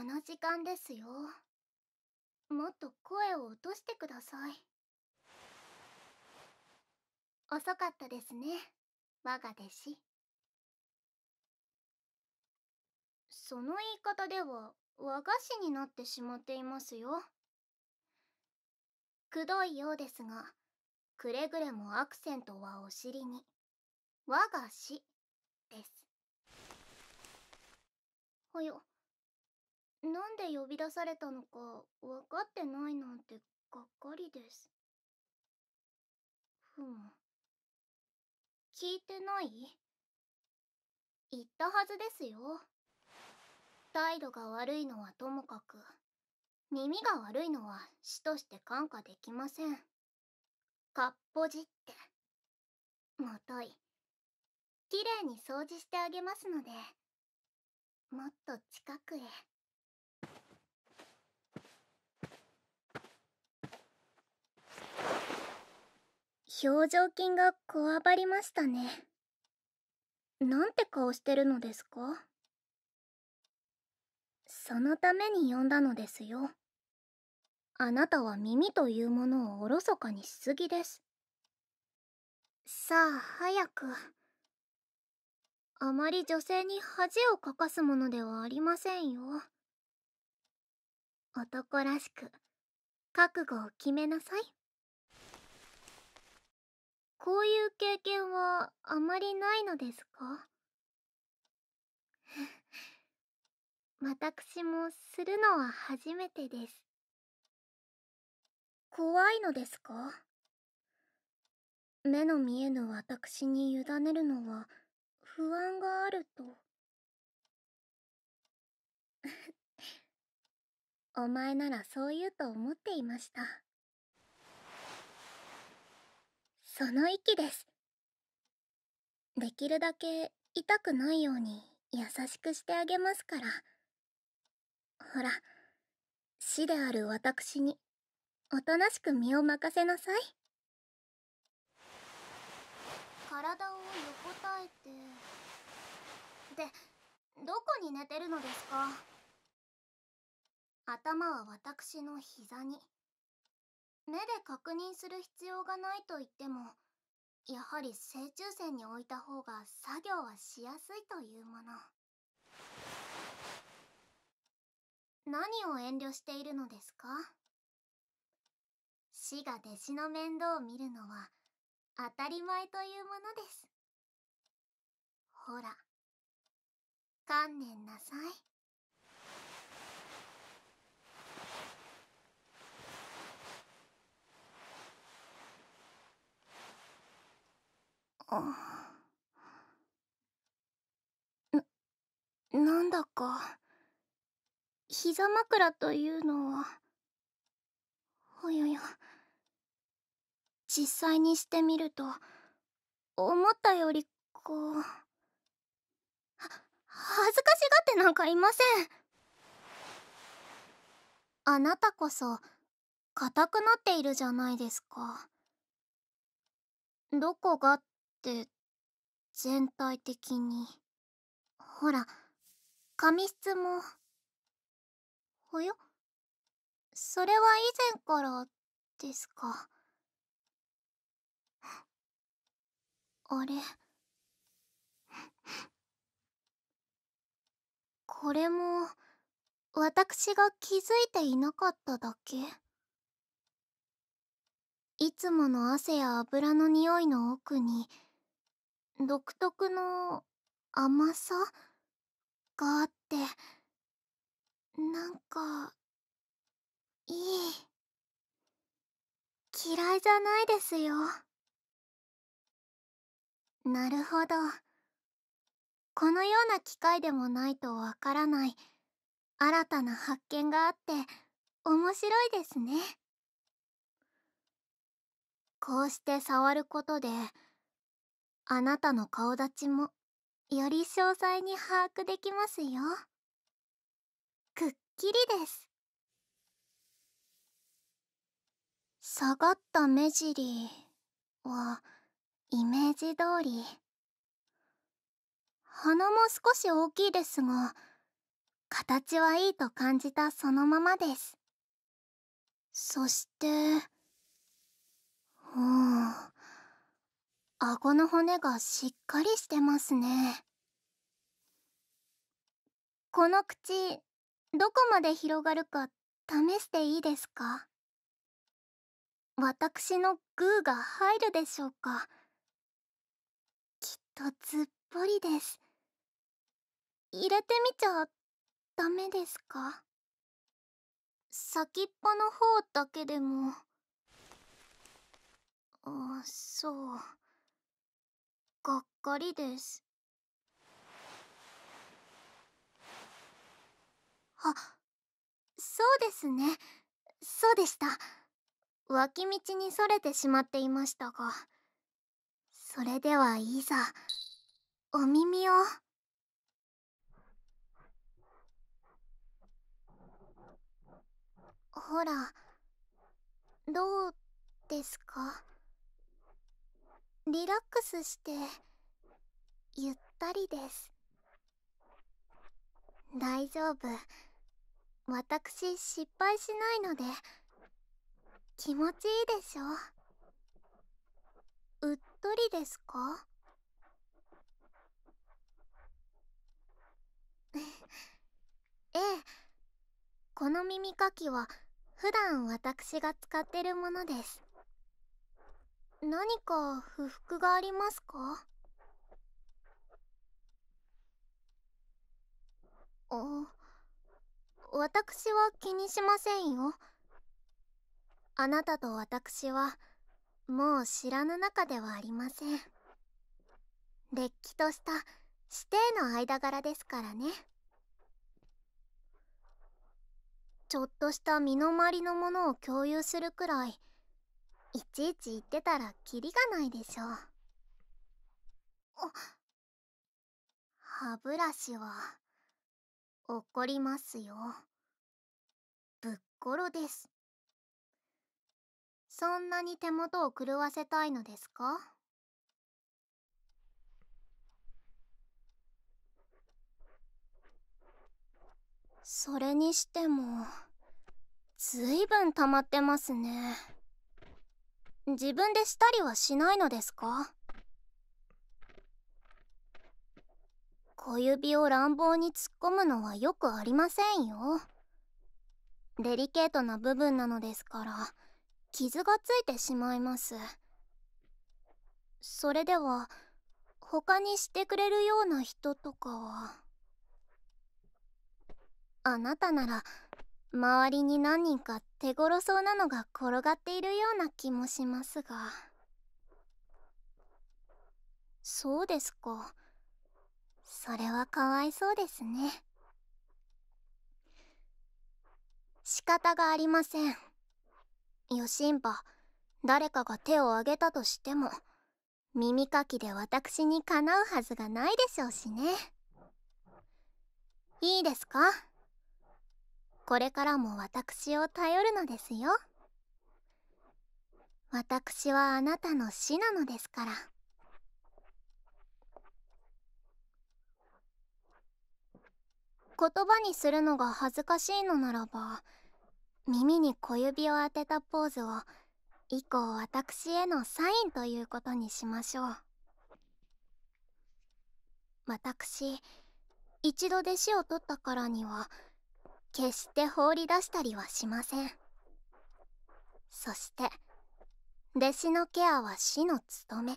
この時間ですよもっと声を落としてください遅かったですね我が弟子その言い方では和菓子になってしまっていますよくどいようですがくれぐれもアクセントはお尻に和菓子ですほよなんで呼び出されたのか分かってないなんてがっかりですふむ聞いてない言ったはずですよ態度が悪いのはともかく耳が悪いのは死として感化できませんかっぽじってもといきれいに掃除してあげますのでもっと近くへ。表情筋がこわばりましたねなんて顔してるのですかそのために呼んだのですよあなたは耳というものをおろそかにしすぎですさあ早くあまり女性に恥をかかすものではありませんよ男らしく覚悟を決めなさいこういう経験はあまりないのですか 私もするのは初めてです。怖いのですか目の見えぬ私に委ねるのは不安があると。お前ならそう言うと思っていました。その息です。できるだけ痛くないように優しくしてあげますから。ほら、死である私に、おとなしく身を任せなさい。体を横たえて。で、どこに寝てるのですか頭は私の膝に。目で確認する必要がないと言ってもやはり正中線に置いた方が作業はしやすいというもの何を遠慮しているのですか死が弟子の面倒を見るのは当たり前というものですほら観念なさいな、なんだか、膝枕というのは、およよ、実際にしてみると、思ったより、こう、は、恥ずかしがってなんかいません。あなたこそ、硬くなっているじゃないですか。どこがっって全体的にほら髪質もおよそれは以前からですかあれこれも私が気づいていなかっただけいつもの汗や油の匂いの奥に独特の甘さがあって、なんか、いい。嫌いじゃないですよ。なるほど。このような機会でもないとわからない新たな発見があって面白いですね。こうして触ることであなたの顔立ちもより詳細に把握できますよくっきりです下がった目尻はイメージ通り鼻も少し大きいですが形はいいと感じたそのままですそしてうん顎の骨がしっかりしてますねこの口どこまで広がるか試していいですか私のグーが入るでしょうかきっとずっぽりです入れてみちゃダメですか先っぽの方だけでもあそう。がっかりですあそうですねそうでした脇道にそれてしまっていましたがそれではいざお耳を。ほらどうですかリラックスしてゆったりです大丈夫私失敗しないので気持ちいいでしょうっとりですかええこの耳かきは普段私が使ってるものです何か不服がありますかあ私は気にしませんよあなたと私はもう知らぬ中ではありませんれっきとした師弟の間柄ですからねちょっとした身の回りのものを共有するくらいいちいち言ってたらキリがないでしょう。歯ブラシは怒りますよぶっころですそんなに手元を狂わせたいのですかそれにしてもずいぶん溜まってますね。自分でしたりはしないのですか小指を乱暴に突っ込むのはよくありませんよデリケートな部分なのですから傷がついてしまいますそれでは他にしてくれるような人とかはあなたなら周りに何人か手ごろそうなのが転がっているような気もしますがそうですかそれはかわいそうですね仕方がありませんよしんぱ誰かが手を挙げたとしても耳かきで私にかなうはずがないでしょうしねいいですかこれからも私を頼るのですよ私はあなたの死なのですから言葉にするのが恥ずかしいのならば耳に小指を当てたポーズを以降私へのサインということにしましょう私一度弟子を取ったからには決して放り出したりはしませんそして弟子のケアは死の務め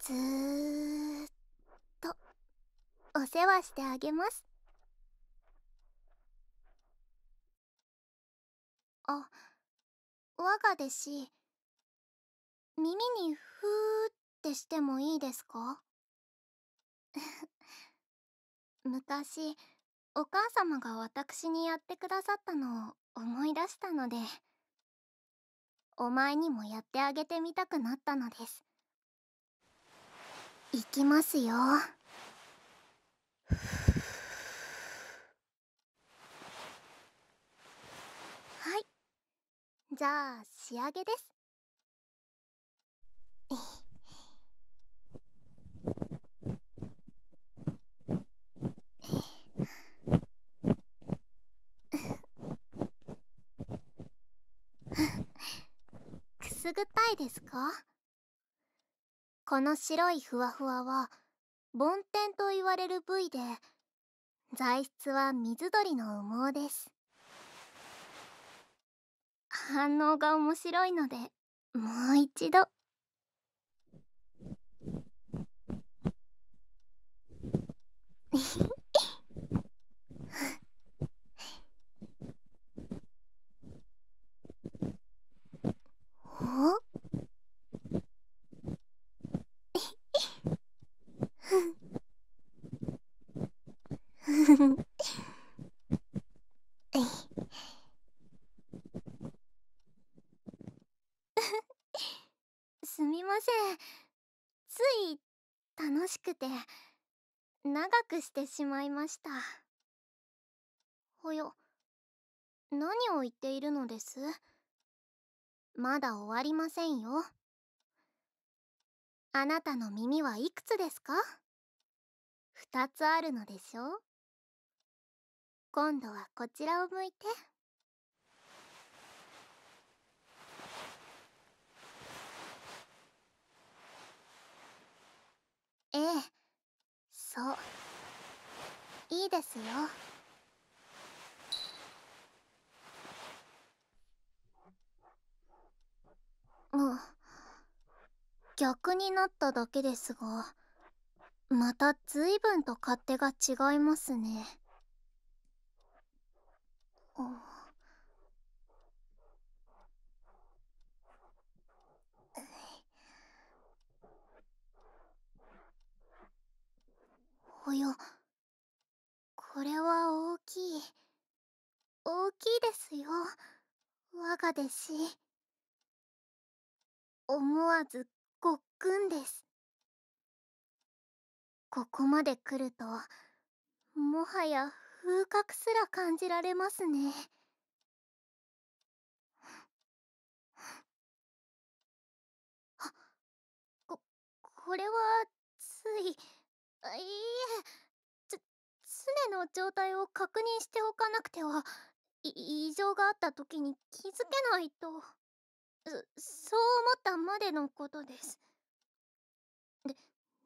ずーっとお世話してあげますあ我が弟子耳にふーってしてもいいですか 昔お母様が私にやってくださったのを思い出したのでお前にもやってあげてみたくなったのです行きますよはいじゃあ仕上げですこの白いふわふわは梵天と言われる部位で材質は水鳥の羽毛です反応が面白いのでもう一度。楽しくて長くしてしまいましたほよ何を言っているのですまだ終わりませんよあなたの耳はいくつですか2つあるのでしょう今度はこちらを向いて。ええそういいですよもう逆になっただけですがまた随分と勝手が違いますね。うんほよこれは大きい大きいですよ我が弟子思わずごっくんですここまで来るともはや風格すら感じられますねあ、ここれはつい。いいえ、つ、常の状態を確認しておかなくては、異常があった時に気づけないと。そう思ったまでのことです。で、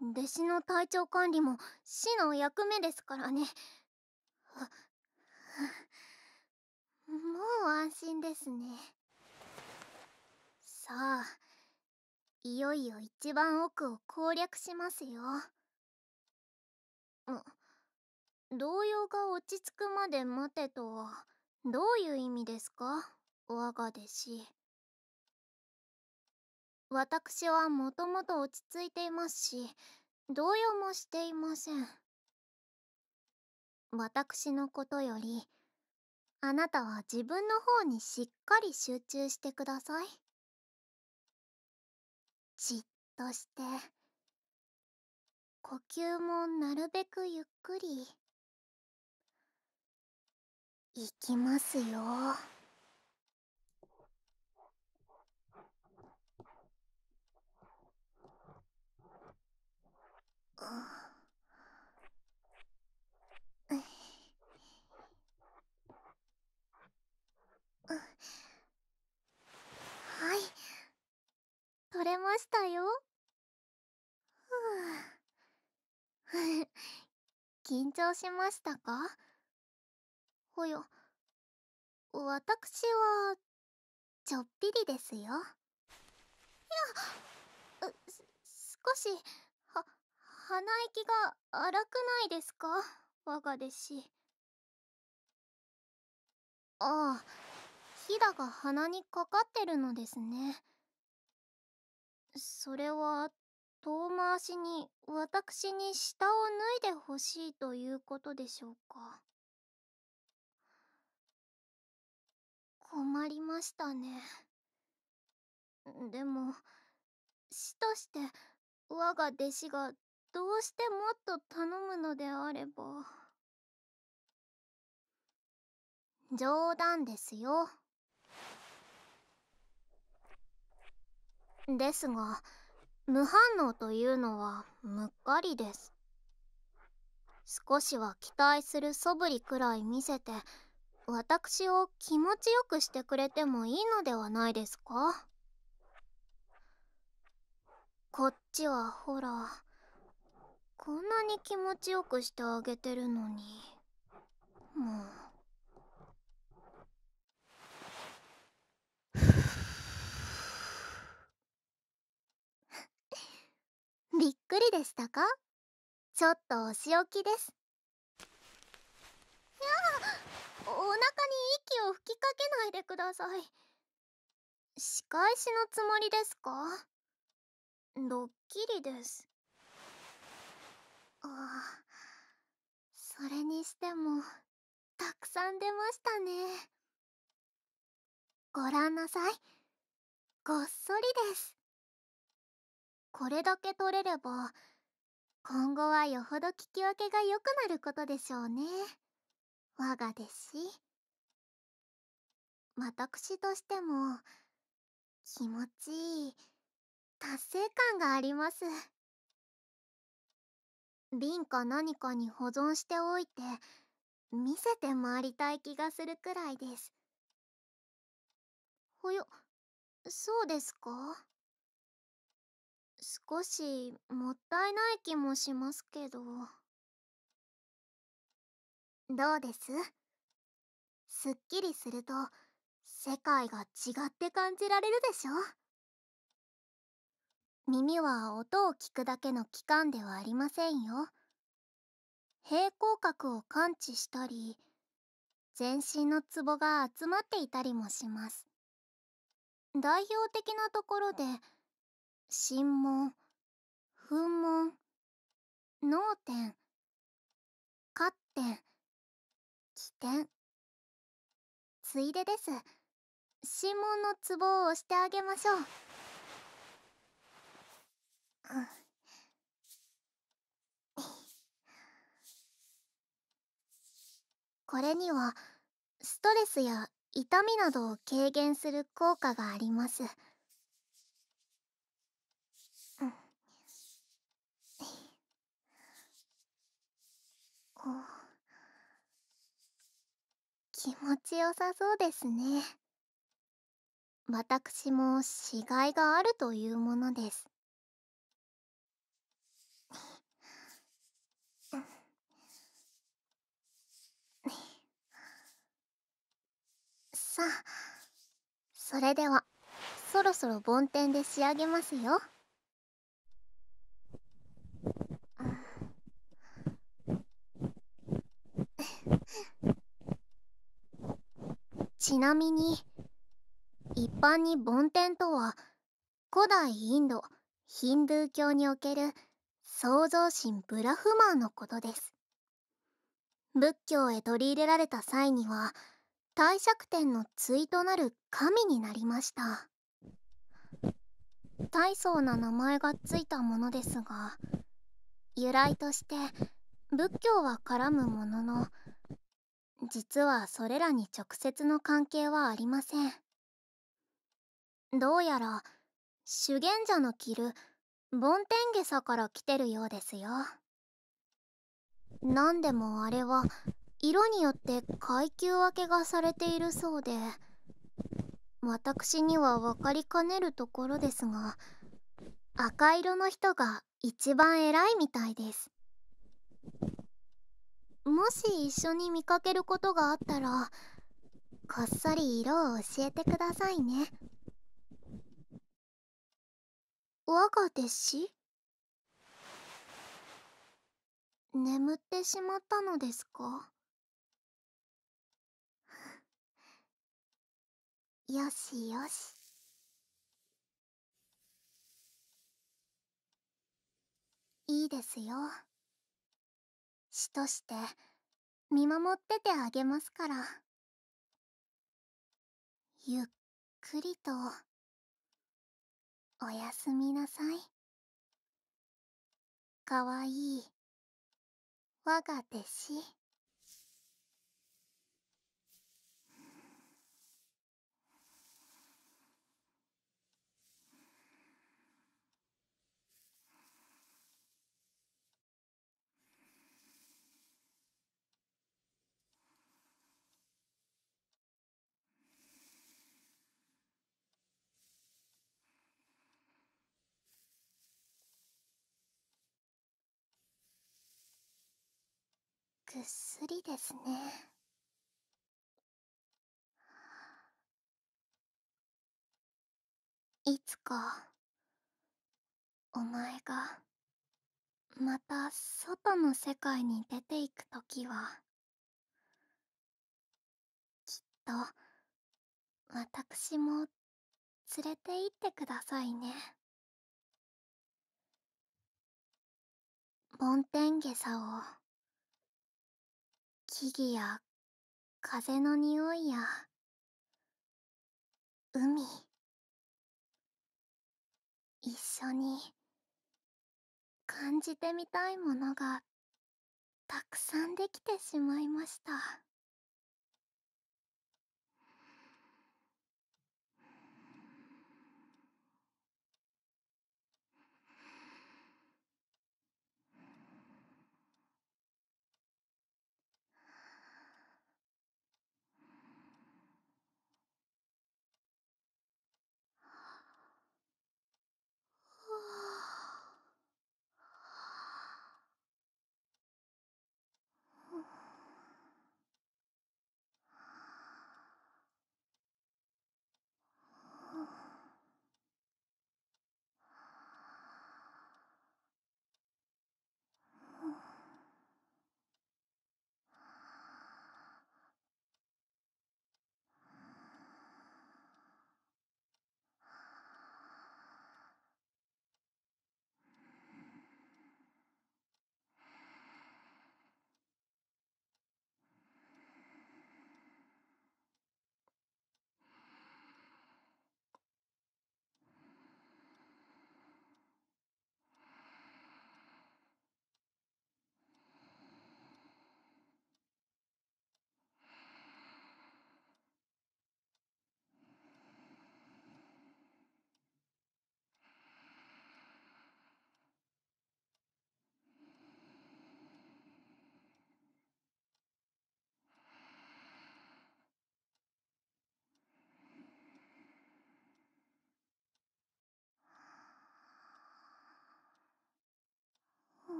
弟子の体調管理も死の役目ですからね。もう安心ですね。さあ、いよいよ一番奥を攻略しますよ。動揺が落ち着くまで待てとはどういう意味ですか我が弟子私はもともと落ち着いていますし動揺もしていません私のことよりあなたは自分の方にしっかり集中してくださいじっとして。呼吸もなるべくゆっくりいきますよはい取れましたよふう 緊張しましたかほよ、私は、ちょっぴりですよ。いや、す少し、は、鼻息が荒くないですか我が弟子。ああ、ひだが鼻にかかってるのですね。それは、遠回しに私に下を脱いでほしいということでしょうか困りましたねでも死として我が弟子がどうしてもっと頼むのであれば冗談ですよですが無反応というのはむっかりです少しは期待する素振りくらい見せて私を気持ちよくしてくれてもいいのではないですかこっちはほらこんなに気持ちよくしてあげてるのにもう。びっくりでしたかちょっとお仕置きですやあお腹に息を吹きかけないでください仕返しのつもりですかドッキリですああそれにしてもたくさん出ましたねご覧なさいごっそりですこれだけ取れれば今後はよほど聞き分けが良くなることでしょうね我が弟子私としても気持ちいい達成感があります瓶か何かに保存しておいて見せて回りたい気がするくらいですほよそうですか少しもったいない気もしますけどどうですすっきりすると世界が違って感じられるでしょ耳は音を聞くだけの器官ではありませんよ平行角を感知したり全身のツボが集まっていたりもします代表的なところで心門、噴門、脳天、勝点、起点。ついでです。心門のツボを押してあげましょう。これには、ストレスや痛みなどを軽減する効果があります。気持ちよさそうですね私も死骸があるというものですさあそれではそろそろ梵天で仕上げますよちなみに一般に梵天とは古代インドヒンドゥー教における創造神ブラフマーのことです仏教へ取り入れられた際には帝釈天の対となる神になりました大層な名前がついたものですが由来として仏教は絡むものの実はそれらに直接の関係はありませんどうやら修験者の着る梵天下さから来てるようですよ何でもあれは色によって階級分けがされているそうで私には分かりかねるところですが赤色の人が一番偉いみたいですもし一緒に見かけることがあったらこっそり色を教えてくださいね我が弟子眠ってしまったのですか よしよしいいですよ。師として見守っててあげますからゆっくりとおやすみなさいかわいい我が弟子ぐりですねいつかお前がまた外の世界に出ていく時はきっと私も連れて行ってくださいね梵天下さを。木々や風の匂いや海一緒に感じてみたいものがたくさんできてしまいました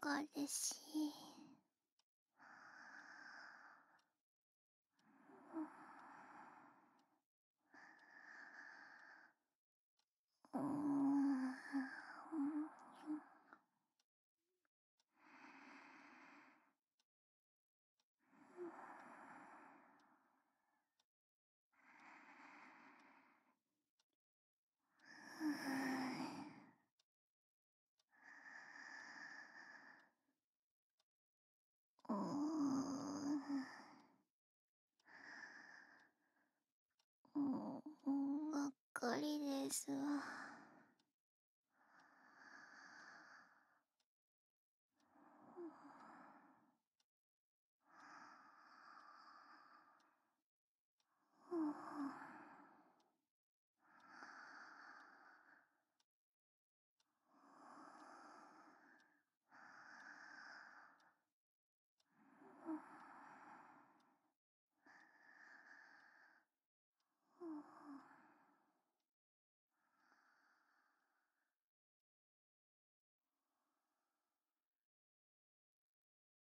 が嬉しいですわ。